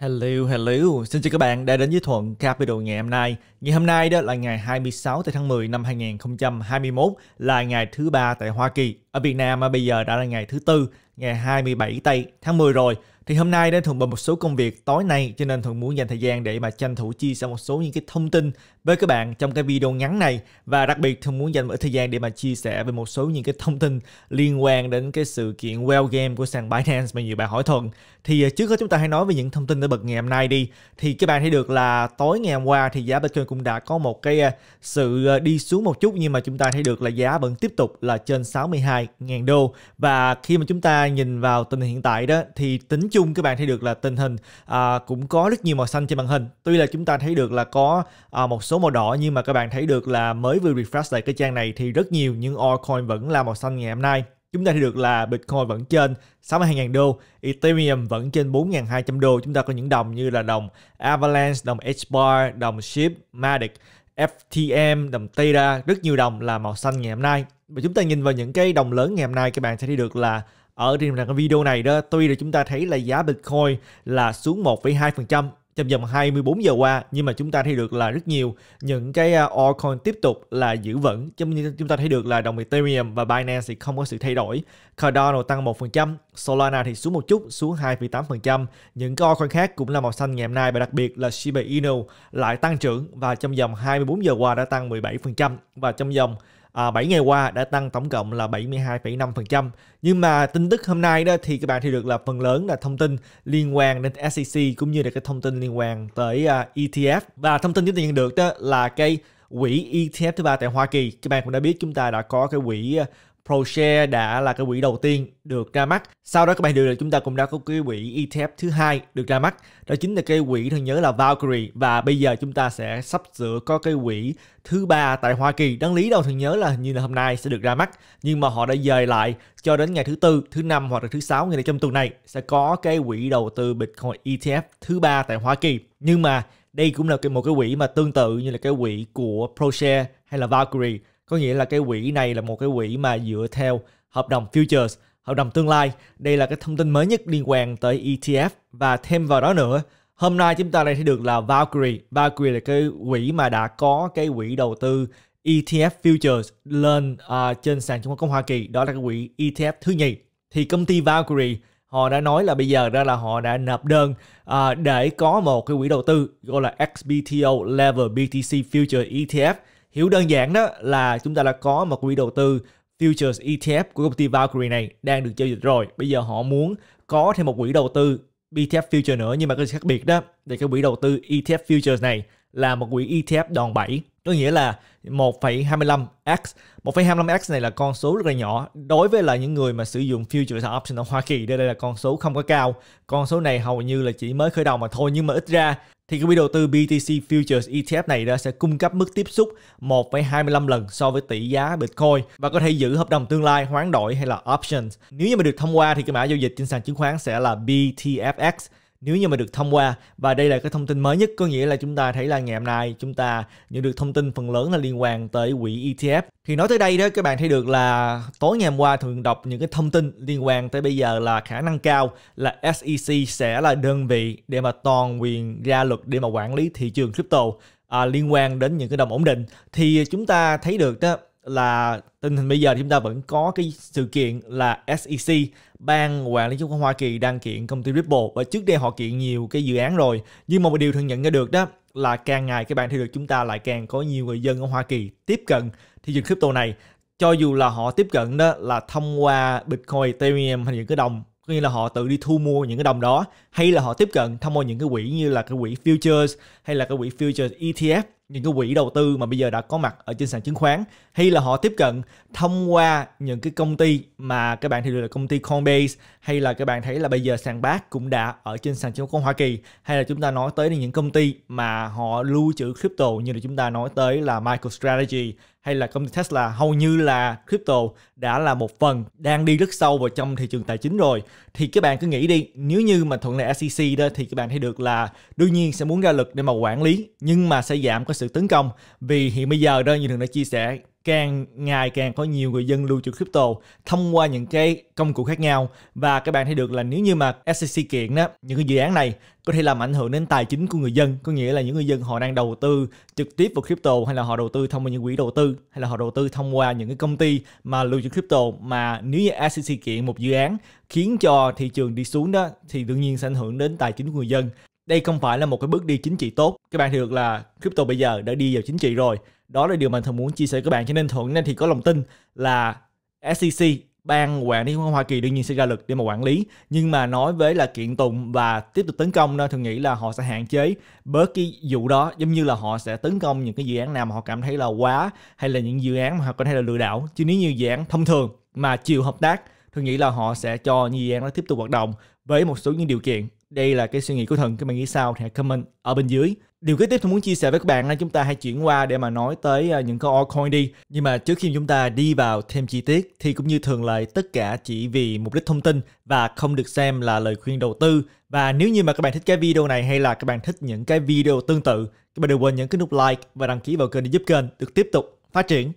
Hello, hello. Xin chào các bạn đã đến với Thuận Capital ngày hôm nay. Ngày hôm nay đó là ngày 26 tháng 10 năm 2021 là ngày thứ ba tại Hoa Kỳ. Ở Việt Nam bây giờ đã là ngày thứ tư, ngày 27 tây tháng 10 rồi. Thì hôm nay đến Thuận bận một số công việc tối nay cho nên Thuận muốn dành thời gian để mà tranh thủ chia sẻ một số những cái thông tin với các bạn trong cái video ngắn này và đặc biệt Thuận muốn dành một thời gian để mà chia sẻ về một số những cái thông tin liên quan đến cái sự kiện Well Game của sàn Binance mà nhiều bạn hỏi Thuận. Thì à, trước hết chúng ta hãy nói về những thông tin đã bật ngày hôm nay đi. Thì các bạn thấy được là tối ngày hôm qua thì giá Bitcoin cũng đã có một cái à, sự à, đi xuống một chút nhưng mà chúng ta thấy được là giá vẫn tiếp tục là trên 62.000 đô và khi mà chúng ta nhìn vào tình hình hiện tại đó thì tính chung các bạn thấy được là tình hình à, cũng có rất nhiều màu xanh trên màn hình tuy là chúng ta thấy được là có à, một số màu đỏ nhưng mà các bạn thấy được là mới vừa refresh lại cái trang này thì rất nhiều những altcoin vẫn là màu xanh ngày hôm nay chúng ta thấy được là Bitcoin vẫn trên 62.000 đô, Ethereum vẫn trên 4.200 đô. Chúng ta có những đồng như là đồng Avalanche, đồng HBAR, đồng SHIB, MATIC, FTM, đồng Theta, rất nhiều đồng là màu xanh ngày hôm nay. Và chúng ta nhìn vào những cái đồng lớn ngày hôm nay các bạn sẽ thấy được là ở trên cái video này đó tuy là chúng ta thấy là giá Bitcoin là xuống 1,2% trong vòng 24 giờ qua nhưng mà chúng ta thấy được là rất nhiều những cái à, altcoin tiếp tục là giữ vững giống như chúng ta thấy được là đồng Ethereum và Binance thì không có sự thay đổi Cardano tăng 1% Solana thì xuống một chút xuống 2,8% những cái altcoin khác cũng là màu xanh ngày hôm nay và đặc biệt là Shiba Inu lại tăng trưởng và trong vòng 24 giờ qua đã tăng 17% và trong vòng à, 7 ngày qua đã tăng tổng cộng là 72,5%. Nhưng mà tin tức hôm nay đó thì các bạn thì được là phần lớn là thông tin liên quan đến SEC cũng như là cái thông tin liên quan tới uh, à, ETF và thông tin chúng ta nhận được đó là cái quỹ ETF thứ ba tại Hoa Kỳ. Các bạn cũng đã biết chúng ta đã có cái quỹ à, ProShare đã là cái quỹ đầu tiên được ra mắt. Sau đó các bạn đều là chúng ta cũng đã có cái quỹ ETF thứ hai được ra mắt. Đó chính là cái quỹ tôi nhớ là Valkyrie và bây giờ chúng ta sẽ sắp sửa có cái quỹ thứ ba tại Hoa Kỳ. Đáng lý đâu thường nhớ là như là hôm nay sẽ được ra mắt nhưng mà họ đã dời lại cho đến ngày thứ tư, thứ năm hoặc là thứ sáu ngày trong tuần này sẽ có cái quỹ đầu tư Bitcoin ETF thứ ba tại Hoa Kỳ. Nhưng mà đây cũng là một cái quỹ mà tương tự như là cái quỹ của ProShare hay là Valkyrie có nghĩa là cái quỹ này là một cái quỹ mà dựa theo hợp đồng futures hợp đồng tương lai đây là cái thông tin mới nhất liên quan tới ETF và thêm vào đó nữa hôm nay chúng ta đây thấy được là Valkyrie Valkyrie là cái quỹ mà đã có cái quỹ đầu tư ETF futures lên uh, trên sàn chứng khoán công Hoa Kỳ đó là cái quỹ ETF thứ nhì thì công ty Valkyrie họ đã nói là bây giờ ra là họ đã nộp đơn à, để có một cái quỹ đầu tư gọi là XBTO Level BTC Future ETF Hiểu đơn giản đó là chúng ta đã có một quỹ đầu tư Futures ETF của công ty Valkyrie này đang được giao dịch rồi. Bây giờ họ muốn có thêm một quỹ đầu tư ETF Future nữa nhưng mà cái khác biệt đó thì cái quỹ đầu tư ETF Futures này là một quỹ ETF đòn bẩy có nghĩa là 1,25x 1,25x này là con số rất là nhỏ đối với là những người mà sử dụng futures option ở Hoa Kỳ đây là con số không có cao con số này hầu như là chỉ mới khởi đầu mà thôi nhưng mà ít ra thì cái quỹ đầu tư BTC Futures ETF này đã sẽ cung cấp mức tiếp xúc 1,25 lần so với tỷ giá Bitcoin và có thể giữ hợp đồng tương lai hoán đổi hay là options. Nếu như mà được thông qua thì cái mã giao dịch trên sàn chứng khoán sẽ là BTFX nếu như mà được thông qua và đây là cái thông tin mới nhất có nghĩa là chúng ta thấy là ngày hôm nay chúng ta nhận được thông tin phần lớn là liên quan tới quỹ ETF thì nói tới đây đó các bạn thấy được là tối ngày hôm qua thường đọc những cái thông tin liên quan tới bây giờ là khả năng cao là SEC sẽ là đơn vị để mà toàn quyền ra luật để mà quản lý thị trường crypto à, liên quan đến những cái đồng ổn định thì chúng ta thấy được đó là tình hình bây giờ thì chúng ta vẫn có cái sự kiện là SEC ban quản lý chứng khoán Hoa Kỳ đang kiện công ty Ripple và trước đây họ kiện nhiều cái dự án rồi nhưng mà một điều thường nhận ra được đó là càng ngày cái bạn thì được chúng ta lại càng có nhiều người dân ở Hoa Kỳ tiếp cận thị trường crypto này cho dù là họ tiếp cận đó là thông qua Bitcoin, Ethereum hay những cái đồng có nghĩa là họ tự đi thu mua những cái đồng đó hay là họ tiếp cận thông qua những cái quỹ như là cái quỹ futures hay là cái quỹ futures ETF những cái quỹ đầu tư mà bây giờ đã có mặt ở trên sàn chứng khoán hay là họ tiếp cận thông qua những cái công ty mà các bạn thì được là công ty Coinbase hay là các bạn thấy là bây giờ sàn BAT cũng đã ở trên sàn chứng khoán Hoa Kỳ hay là chúng ta nói tới những công ty mà họ lưu trữ crypto như là chúng ta nói tới là MicroStrategy hay là công ty Tesla hầu như là crypto đã là một phần đang đi rất sâu vào trong thị trường tài chính rồi thì các bạn cứ nghĩ đi nếu như mà thuận lợi SEC đó thì các bạn thấy được là đương nhiên sẽ muốn ra lực để mà quản lý nhưng mà sẽ giảm có sự tấn công vì hiện bây giờ đó như thường đã chia sẻ càng ngày càng có nhiều người dân lưu trữ crypto thông qua những cái công cụ khác nhau và các bạn thấy được là nếu như mà SEC kiện đó những cái dự án này có thể làm ảnh hưởng đến tài chính của người dân có nghĩa là những người dân họ đang đầu tư trực tiếp vào crypto hay là họ đầu tư thông qua những quỹ đầu tư hay là họ đầu tư thông qua những cái công ty mà lưu trữ crypto mà nếu như SEC kiện một dự án khiến cho thị trường đi xuống đó thì đương nhiên sẽ ảnh hưởng đến tài chính của người dân đây không phải là một cái bước đi chính trị tốt các bạn thì được là crypto bây giờ đã đi vào chính trị rồi đó là điều mình thường muốn chia sẻ với các bạn cho nên thuận nên thì có lòng tin là SEC ban quản lý Hoa Kỳ đương nhiên sẽ ra lực để mà quản lý nhưng mà nói với là kiện tụng và tiếp tục tấn công nên thường nghĩ là họ sẽ hạn chế bớt cái vụ đó giống như là họ sẽ tấn công những cái dự án nào mà họ cảm thấy là quá hay là những dự án mà họ cảm thấy là lừa đảo chứ nếu như dự án thông thường mà chịu hợp tác thường nghĩ là họ sẽ cho những dự án nó tiếp tục hoạt động với một số những điều kiện đây là cái suy nghĩ của thần các bạn nghĩ sao thì hãy comment ở bên dưới điều kế tiếp tôi muốn chia sẻ với các bạn là chúng ta hãy chuyển qua để mà nói tới à, những cái altcoin đi nhưng mà trước khi chúng ta đi vào thêm chi tiết thì cũng như thường lệ tất cả chỉ vì mục đích thông tin và không được xem là lời khuyên đầu tư và nếu như mà các bạn thích cái video này hay là các bạn thích những cái video tương tự các bạn đừng quên nhấn cái nút like và đăng ký vào kênh để giúp kênh được tiếp tục phát triển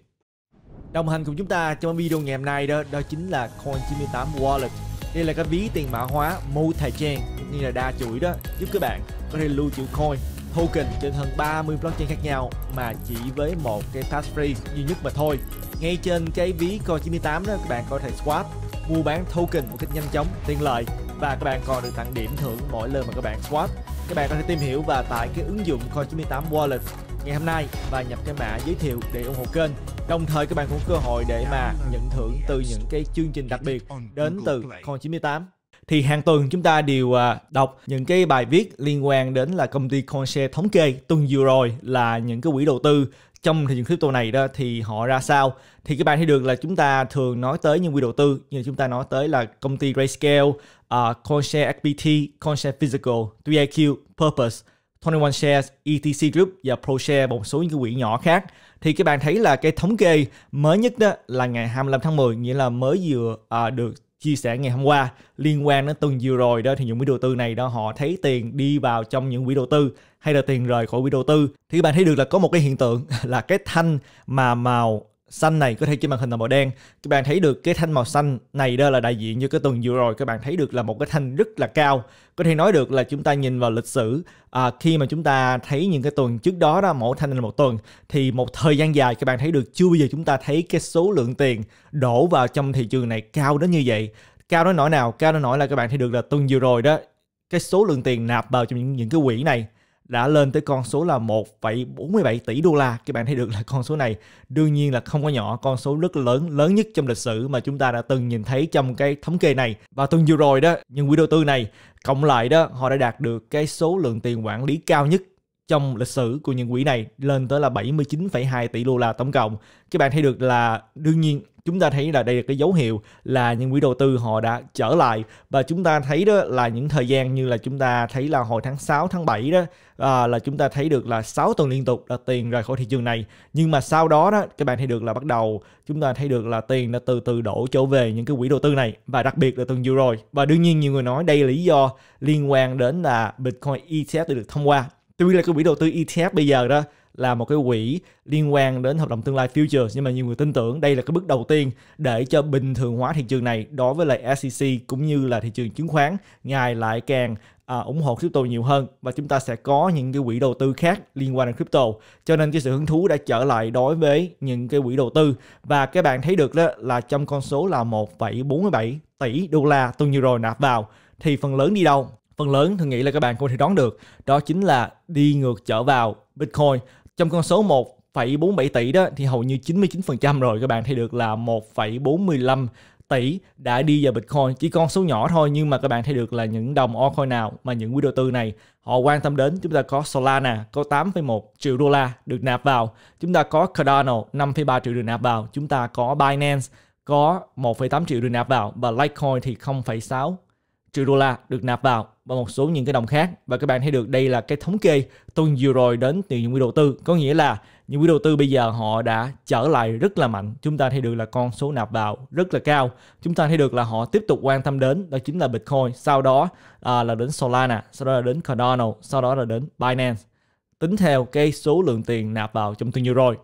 đồng hành cùng chúng ta trong video ngày hôm nay đó đó chính là coin 98 wallet đây là cái ví tiền mã hóa mô thời trang như là đa chuỗi đó giúp các bạn có thể lưu trữ coin token trên hơn 30 blockchain khác nhau mà chỉ với một cái passphrase duy nhất mà thôi ngay trên cái ví coin 98 đó các bạn có thể swap mua bán token một cách nhanh chóng tiện lợi và các bạn còn được tặng điểm thưởng mỗi lần mà các bạn swap các bạn có thể tìm hiểu và tải cái ứng dụng coin 98 wallet ngày hôm nay và nhập cái mã giới thiệu để ủng hộ kênh. Đồng thời các bạn cũng cơ hội để mà nhận thưởng từ những cái chương trình đặc biệt đến từ Con 98 thì hàng tuần chúng ta đều à, đọc những cái bài viết liên quan đến là công ty Conse thống kê tuần vừa rồi là những cái quỹ đầu tư trong thị trường crypto này đó thì họ ra sao thì các bạn thấy được là chúng ta thường nói tới những quỹ đầu tư như chúng ta nói tới là công ty Grayscale, uh, à, Conse XPT, Conse Physical, 3IQ, Purpose 21 Shares, ETC Group và ProShare và một số những cái quỹ nhỏ khác thì các bạn thấy là cái thống kê mới nhất đó là ngày 25 tháng 10 nghĩa là mới vừa à, được chia sẻ ngày hôm qua liên quan đến tuần vừa rồi đó thì những quỹ đầu tư này đó họ thấy tiền đi vào trong những quỹ đầu tư hay là tiền rời khỏi quỹ đầu tư thì các bạn thấy được là có một cái hiện tượng là cái thanh mà màu xanh này có thể trên màn hình là màu đen các bạn thấy được cái thanh màu xanh này đó là đại diện như cái tuần vừa rồi các bạn thấy được là một cái thanh rất là cao có thể nói được là chúng ta nhìn vào lịch sử à, khi mà chúng ta thấy những cái tuần trước đó đó mỗi thanh là một tuần thì một thời gian dài các bạn thấy được chưa bao giờ chúng ta thấy cái số lượng tiền đổ vào trong thị trường này cao đến như vậy cao đến nỗi nào cao đến nỗi là các bạn thấy được là tuần vừa rồi đó cái số lượng tiền nạp vào trong những, những cái quỹ này đã lên tới con số là 1,47 tỷ đô la. Các bạn thấy được là con số này đương nhiên là không có nhỏ, con số rất lớn, lớn nhất trong lịch sử mà chúng ta đã từng nhìn thấy trong cái thống kê này. Và tuần vừa rồi đó, những quỹ đầu tư này cộng lại đó, họ đã đạt được cái số lượng tiền quản lý cao nhất trong lịch sử của những quỹ này lên tới là 79,2 tỷ đô la tổng cộng. Các bạn thấy được là đương nhiên chúng ta thấy là đây là cái dấu hiệu là những quỹ đầu tư họ đã trở lại và chúng ta thấy đó là những thời gian như là chúng ta thấy là hồi tháng 6 tháng 7 đó à, là chúng ta thấy được là 6 tuần liên tục là tiền rời khỏi thị trường này nhưng mà sau đó đó các bạn thấy được là bắt đầu chúng ta thấy được là tiền đã từ từ đổ trở về những cái quỹ đầu tư này và đặc biệt là tuần vừa rồi và đương nhiên nhiều người nói đây là lý do liên quan đến là Bitcoin ETF được thông qua Tuy nhiên là cái quỹ đầu tư ETF bây giờ đó là một cái quỹ liên quan đến hợp đồng tương lai futures nhưng mà nhiều người tin tưởng đây là cái bước đầu tiên để cho bình thường hóa thị trường này đối với lại SEC cũng như là thị trường chứng khoán ngày lại càng à, ủng hộ crypto nhiều hơn và chúng ta sẽ có những cái quỹ đầu tư khác liên quan đến crypto cho nên cái sự hứng thú đã trở lại đối với những cái quỹ đầu tư và các bạn thấy được đó là trong con số là 1,47 tỷ đô la tuần vừa rồi nạp vào thì phần lớn đi đâu phần lớn thường nghĩ là các bạn không thể đoán được đó chính là đi ngược trở vào Bitcoin trong con số 1,47 tỷ đó thì hầu như 99% rồi các bạn thấy được là 1,45 tỷ đã đi vào Bitcoin chỉ con số nhỏ thôi nhưng mà các bạn thấy được là những đồng altcoin nào mà những quỹ đầu tư này họ quan tâm đến chúng ta có Solana có 8,1 triệu đô la được nạp vào chúng ta có Cardano 5,3 triệu được nạp vào chúng ta có Binance có 1,8 triệu được nạp vào và Litecoin thì 0,6 triệu đô la được nạp vào và một số những cái đồng khác và các bạn thấy được đây là cái thống kê tuần vừa rồi đến từ những quỹ đầu tư có nghĩa là những quỹ đầu tư bây giờ họ đã trở lại rất là mạnh chúng ta thấy được là con số nạp vào rất là cao chúng ta thấy được là họ tiếp tục quan tâm đến đó chính là bitcoin sau đó à, là đến solana sau đó là đến cardano sau đó là đến binance tính theo cái số lượng tiền nạp vào trong tuần vừa rồi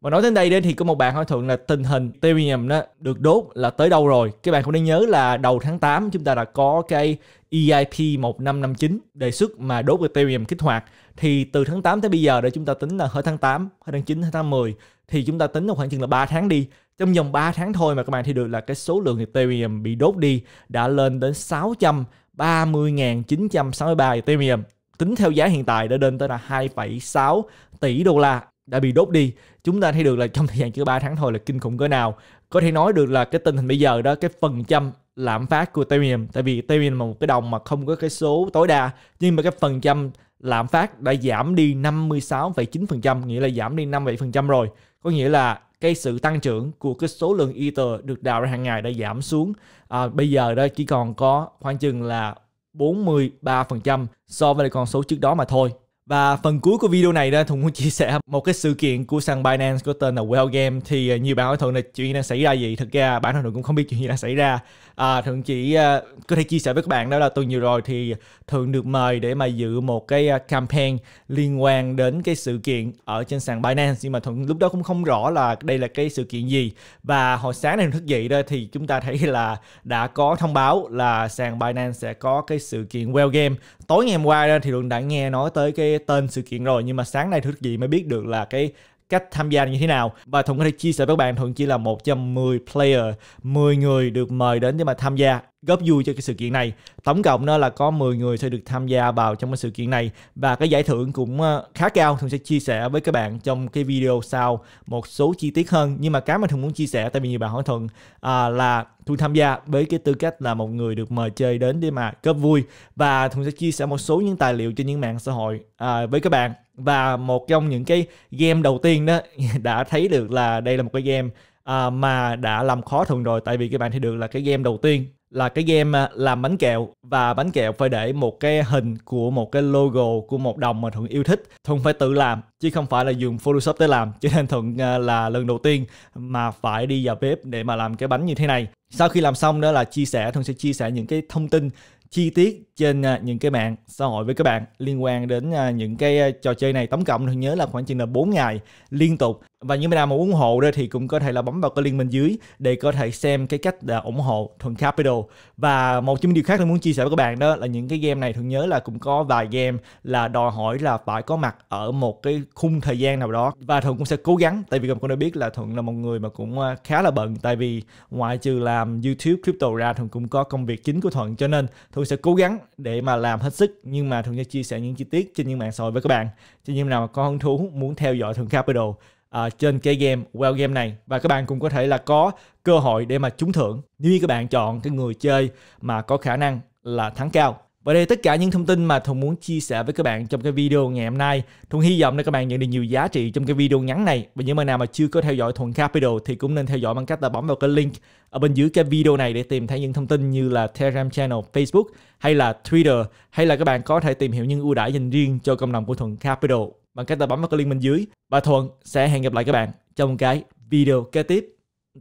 mà nói đến đây đến thì có một bạn hỏi thuận là tình hình Ethereum đó được đốt là tới đâu rồi các bạn cũng nên nhớ là đầu tháng 8 chúng ta đã có cái EIP 1559 đề xuất mà đốt Ethereum kích hoạt thì từ tháng 8 tới bây giờ để chúng ta tính là hết tháng 8 hết tháng 9 hết tháng 10 thì chúng ta tính là khoảng chừng là 3 tháng đi trong vòng 3 tháng thôi mà các bạn thì được là cái số lượng Ethereum bị đốt đi đã lên đến 630.963 Ethereum tính theo giá hiện tại đã lên tới là 2,6 tỷ đô la đã bị đốt đi chúng ta thấy được là trong thời gian chỉ 3 tháng thôi là kinh khủng cỡ nào có thể nói được là cái tình hình bây giờ đó cái phần trăm lạm phát của Ethereum tại vì Ethereum là một cái đồng mà không có cái số tối đa nhưng mà cái phần trăm lạm phát đã giảm đi 56,9% nghĩa là giảm đi 57% rồi có nghĩa là cái sự tăng trưởng của cái số lượng Ether được đào ra hàng ngày đã giảm xuống à, bây giờ đó chỉ còn có khoảng chừng là 43% so với con số trước đó mà thôi và phần cuối của video này đó, Thùng muốn chia sẻ một cái sự kiện của sàn Binance có tên là Well Game thì nhiều bạn hỏi Thuận là chuyện gì đang xảy ra gì. Thực ra bản thân Thuận cũng không biết chuyện gì đang xảy ra. À, Thuận chỉ à, có thể chia sẻ với các bạn đó là tuần vừa rồi thì Thuận được mời để mà dự một cái à, campaign liên quan đến cái sự kiện ở trên sàn Binance nhưng mà Thuận lúc đó cũng không rõ là đây là cái sự kiện gì. Và hồi sáng này thức dậy đó thì chúng ta thấy là đã có thông báo là sàn Binance sẽ có cái sự kiện Well Game. Tối ngày hôm qua đó thì Thuận đã nghe nói tới cái tên sự kiện rồi nhưng mà sáng nay thứ gì mới biết được là cái cách tham gia như thế nào và Thuận có thể chia sẻ với các bạn Thuận chỉ là một trong 10 player 10 người được mời đến để mà tham gia góp vui cho cái sự kiện này tổng cộng đó là có 10 người sẽ được tham gia vào trong cái sự kiện này và cái giải thưởng cũng ờ, khá cao thường sẽ chia sẻ với các bạn trong cái video sau một số chi tiết hơn nhưng mà cái mà thường muốn chia sẻ tại vì nhiều bạn hỏi thường à, là thường tham gia với cái tư cách là một người được mời chơi đến để mà góp vui và thường sẽ chia sẻ một số những tài liệu trên những mạng xã hội à, với các bạn và một trong những cái game đầu tiên đó đã thấy được là đây là một cái game à, mà đã làm khó thường rồi tại vì các bạn thấy được là cái game đầu tiên là cái game à, làm bánh kẹo và bánh kẹo phải để một cái hình của một cái logo của một đồng mà thuận yêu thích thuận phải tự làm chứ không phải là dùng photoshop để làm cho nên thuận à, là lần đầu tiên mà phải đi vào bếp để mà làm cái bánh như thế này sau khi làm xong đó là chia sẻ thuận sẽ chia sẻ những cái thông tin chi tiết trên à, những cái mạng xã hội với các bạn liên quan đến à, những cái à, trò chơi này tổng cộng thì nhớ là khoảng chừng là 4 ngày liên tục và những bạn nào mà ủng hộ đó thì cũng có thể là bấm vào cái link bên dưới để có thể xem cái cách là ủng hộ Thuận Capital và một trong những điều khác tôi muốn chia sẻ với các bạn đó là những cái game này thường nhớ là cũng có vài game là đòi hỏi là phải có mặt ở một cái khung thời gian nào đó và thuận cũng sẽ cố gắng tại vì cũng đã biết là thuận là một người mà cũng khá là bận tại vì ngoại trừ làm youtube crypto ra thuận cũng có công việc chính của thuận cho nên thuận sẽ cố gắng để mà làm hết sức nhưng mà thường sẽ chia sẻ những chi tiết trên những mạng xã hội với các bạn cho những nào mà có hứng thú muốn theo dõi thường capital uh, à, trên cái game well game này và các bạn cũng có thể là có cơ hội để mà trúng thưởng nếu như các bạn chọn cái người chơi mà có khả năng là thắng cao và đây là tất cả những thông tin mà Thuận muốn chia sẻ với các bạn trong cái video ngày hôm nay. Thuận hy vọng là các bạn nhận được nhiều giá trị trong cái video ngắn này. Và những bạn nào mà chưa có theo dõi Thuận Capital thì cũng nên theo dõi bằng cách là bấm vào cái link ở bên dưới cái video này để tìm thấy những thông tin như là Telegram channel, Facebook hay là Twitter hay là các bạn có thể tìm hiểu những ưu đãi dành riêng cho cộng đồng của Thuận Capital bằng cách là bấm vào cái link bên dưới. Và Thuận sẽ hẹn gặp lại các bạn trong cái video kế tiếp.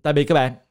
Tạm biệt các bạn.